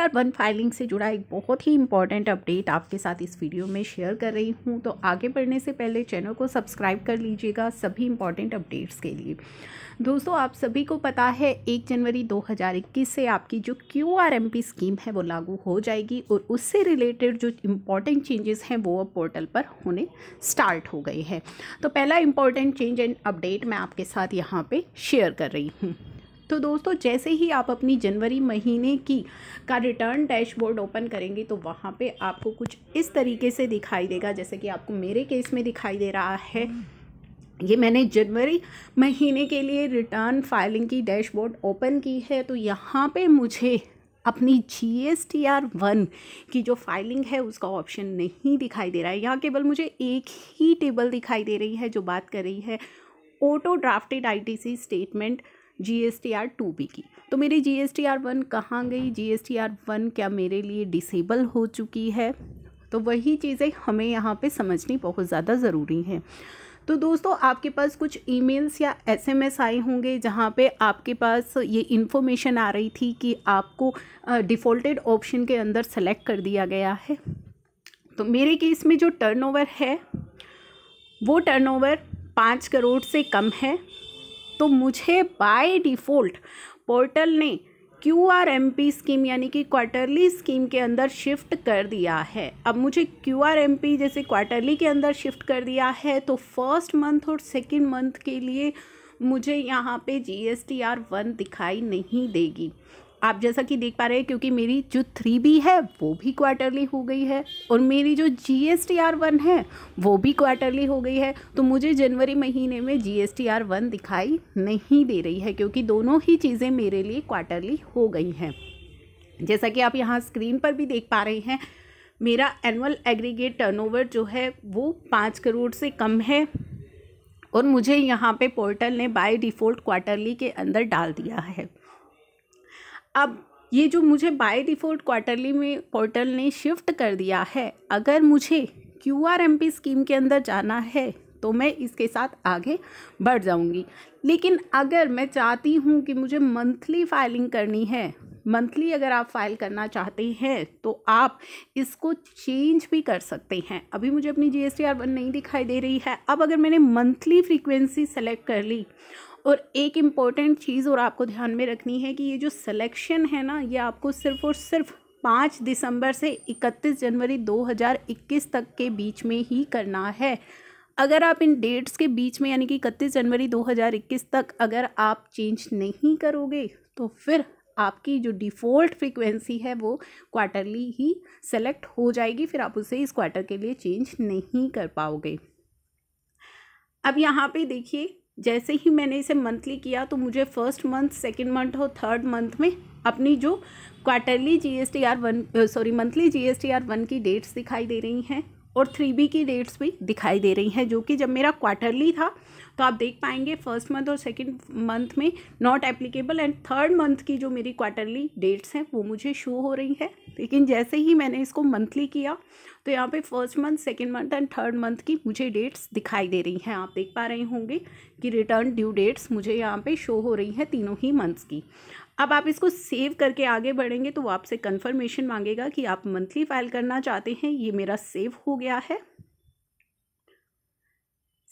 are one filing से जुड़ा एक बहुत ही इंपॉर्टेंट अपडेट आपके साथ इस वीडियो में शेयर कर रही हूँ तो आगे बढ़ने से पहले चैनल को सब्सक्राइब कर लीजिएगा सभी इंपॉर्टेंट अपडेट्स के लिए दोस्तों आप सभी को पता है एक जनवरी 2021 से आपकी जो Q R M P scheme है वो लागू हो जाएगी और उससे रिलेटेड जो इम्पॉर्टेंट चेंजेस हैं वो अब पोर्टल पर होने स्टार्ट हो गए हैं तो पहला इम्पॉर्टेंट चेंज एंड अपडेट मैं आपके साथ यहाँ पे शेयर कर रही हूँ तो दोस्तों जैसे ही आप अपनी जनवरी महीने की का रिटर्न डैशबोर्ड ओपन करेंगे तो वहाँ पे आपको कुछ इस तरीके से दिखाई देगा जैसे कि आपको मेरे केस में दिखाई दे रहा है ये मैंने जनवरी महीने के लिए रिटर्न फाइलिंग की डैशबोर्ड ओपन की है तो यहाँ पे मुझे अपनी G S T R one की जो फाइलिंग है उसका ऑप्शन नहीं दिखाई दे रहा है यहाँ केवल मुझे एक ही टेबल दिखाई दे रही है जो बात कर रही है auto drafted I T C statement G S T R two B की तो मेरी G S T R one कहाँ गई G S T R one क्या मेरे लिए डिसेबल हो चुकी है तो वही चीज़ें हमें यहाँ पे समझनी बहुत ज़्यादा ज़रूरी हैं तो दोस्तों आपके पास कुछ ईमेल्स या एसएमएस आए होंगे जहाँ पे आपके पास ये इन्फॉर्मेशन आ रही थी कि आपको डिफ़ॉल्टेड ऑप्शन के अंदर सेलेक्ट कर दिया गया है तो मेरे केस में जो टर्नओवर है वो टर्नओवर पाँच करोड़ से कम है तो मुझे बाय डिफ़ॉल्ट पोर्टल ने Q R M P scheme यानी कि क्वार्टरली स्कीम के अंदर शिफ्ट कर दिया है अब मुझे क्यू आर एम पी जैसे क्वार्टरली के अंदर शिफ्ट कर दिया है तो फर्स्ट मंथ और सेकेंड मंथ के लिए मुझे यहाँ पे G S T R one दिखाई नहीं देगी आप जैसा कि देख पा रहे हैं क्योंकि मेरी जो थ्री बी है वो भी क्वार्टरली हो गई है और मेरी जो G S T R one है वो भी क्वार्टरली हो गई है तो मुझे जनवरी महीने में G S T R one दिखाई नहीं दे रही है क्योंकि दोनों ही चीज़ें मेरे लिए क्वार्टरली हो गई हैं जैसा कि आप यहाँ स्क्रीन पर भी देख पा रहे हैं मेरा एनुअल एग्रीगेट टर्नओवर जो है वो पाँच करोड़ से कम है और मुझे यहाँ पे पोर्टल ने बाय डिफ़ॉल्ट क्वार्टरली के अंदर डाल दिया है अब ये जो मुझे बाय डिफ़ॉल्ट क्वार्टरली में पोर्टल ने शिफ्ट कर दिया है अगर मुझे Q R M P scheme के अंदर जाना है तो मैं इसके साथ आगे बढ़ जाऊंगी लेकिन अगर मैं चाहती हूँ कि मुझे मंथली फाइलिंग करनी है मंथली अगर आप फाइल करना चाहते हैं तो आप इसको चेंज भी कर सकते हैं अभी मुझे अपनी जी एस नहीं दिखाई दे रही है अब अगर मैंने मंथली फ्रीक्वेंसी सेलेक्ट कर ली और एक इम्पॉर्टेंट चीज़ और आपको ध्यान में रखनी है कि ये जो सिलेक्शन है ना ये आपको सिर्फ और सिर्फ पाँच दिसंबर से इकतीस जनवरी 2021 तक के बीच में ही करना है अगर आप इन डेट्स के बीच में यानी कि इकतीस जनवरी 2021 तक अगर आप चेंज नहीं करोगे तो फिर आपकी जो डिफ़ॉल्ट फ्रीक्वेंसी है वो क्वार्टरली ही सेलेक्ट हो जाएगी फिर आप उसे इस क्वार्टर के लिए चेंज नहीं कर पाओगे अब यहाँ पे देखिए जैसे ही मैंने इसे मंथली किया तो मुझे फर्स्ट मंथ सेकेंड मंथ और थर्ड मंथ में अपनी जो quarterly G S T R one sorry monthly G S T R one की डेट्स दिखाई दे रही हैं और थ्री बी की डेट्स भी दिखाई दे रही हैं जो कि जब मेरा क्वार्टरली था तो आप देख पाएंगे फर्स्ट मंथ और सेकेंड मंथ में not applicable and third month की जो मेरी क्वार्टरली डेट्स हैं वो मुझे शो हो रही है लेकिन जैसे ही मैंने इसको मंथली किया तो यहाँ पे first month second month and third month की मुझे डेट्स दिखाई दे रही हैं आप देख पा रहे होंगे कि रिटर्न ड्यू डेट्स मुझे यहाँ पे शो हो रही हैं तीनों ही मंथ्स की अब आप इसको सेव करके आगे बढ़ेंगे तो वो आपसे कन्फर्मेशन मांगेगा कि आप मंथली फाइल करना चाहते हैं ये मेरा सेव हो गया है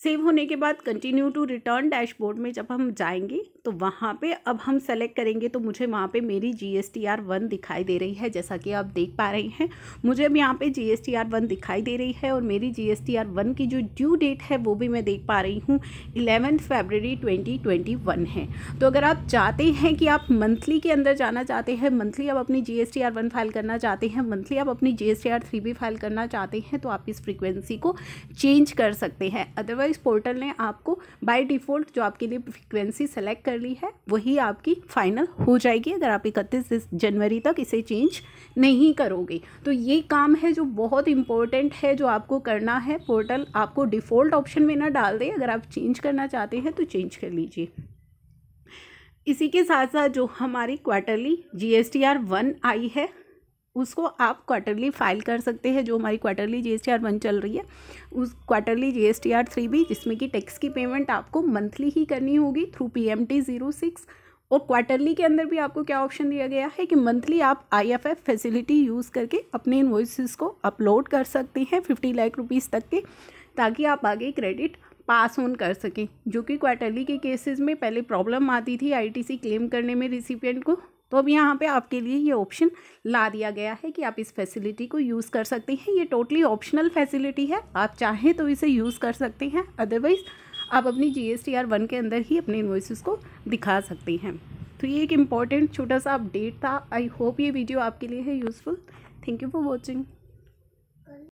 सेव होने के बाद कंटिन्यू टू रिटर्न डैशबोर्ड में जब हम जाएंगे तो वहाँ पे अब हम सेलेक्ट करेंगे तो मुझे वहाँ पे मेरी G S T R one दिखाई दे रही है जैसा कि आप देख पा रहे हैं मुझे अब यहाँ पे G S T R one दिखाई दे रही है और मेरी G S T R one की जो ड्यू डेट है वो भी मैं देख पा रही हूँ eleventh February twenty twenty one है तो अगर आप चाहते हैं कि आप मंथली के अंदर जाना चाहते हैं मंथली आप अपनी G S T R one file करना चाहते हैं मंथली आप अपनी G S T R three भी फाइल करना चाहते हैं तो आप इस फ्रिक्वेंसी को चेंज कर सकते हैं अदरवाइज इस पोर्टल ने आपको बाय डिफ़ॉल्ट जो आपके लिए फ्रिक्वेंसी सेलेक्ट कर ली है वही आपकी फाइनल हो जाएगी अगर आप इकतीस जनवरी तक इसे चेंज नहीं करोगे तो ये काम है जो बहुत इंपॉर्टेंट है जो आपको करना है पोर्टल आपको डिफ़ॉल्ट ऑप्शन में ना डाल दे अगर आप चेंज करना चाहते हैं तो चेंज कर लीजिए इसी के साथ साथ जो हमारी क्वार्टरली जीएसटीआर वन आई है उसको आप क्वार्टरली फाइल कर सकते हैं जो हमारी quarterly G S T R one चल रही है उस quarterly G S T R three भी जिसमें कि टैक्स की पेमेंट आपको मंथली ही करनी होगी through P M T zero six और क्वार्टरली के अंदर भी आपको क्या ऑप्शन दिया गया है कि मंथली आप I F F facility use करके अपने इन्वॉइसिस को अपलोड कर सकते हैं फिफ्टी लाख रुपीज़ तक के ताकि आप आगे क्रेडिट पास ऑन कर सकें जो कि क्वार्टरली के केसेस में पहले प्रॉब्लम आती थी आईटीसी क्लेम करने में रिसिपियंट को तो अब यहाँ पे आपके लिए ये ऑप्शन ला दिया गया है कि आप इस फैसिलिटी को यूज़ कर सकते हैं ये टोटली ऑप्शनल फैसिलिटी है आप चाहें तो इसे यूज़ कर सकते हैं अदरवाइज़ आप अपनी G S T R one के अंदर ही अपने इन्वॉइस को दिखा सकते हैं तो ये एक इम्पॉर्टेंट छोटा सा अपडेट था आई होप ये वीडियो आपके लिए है useful thank you for watching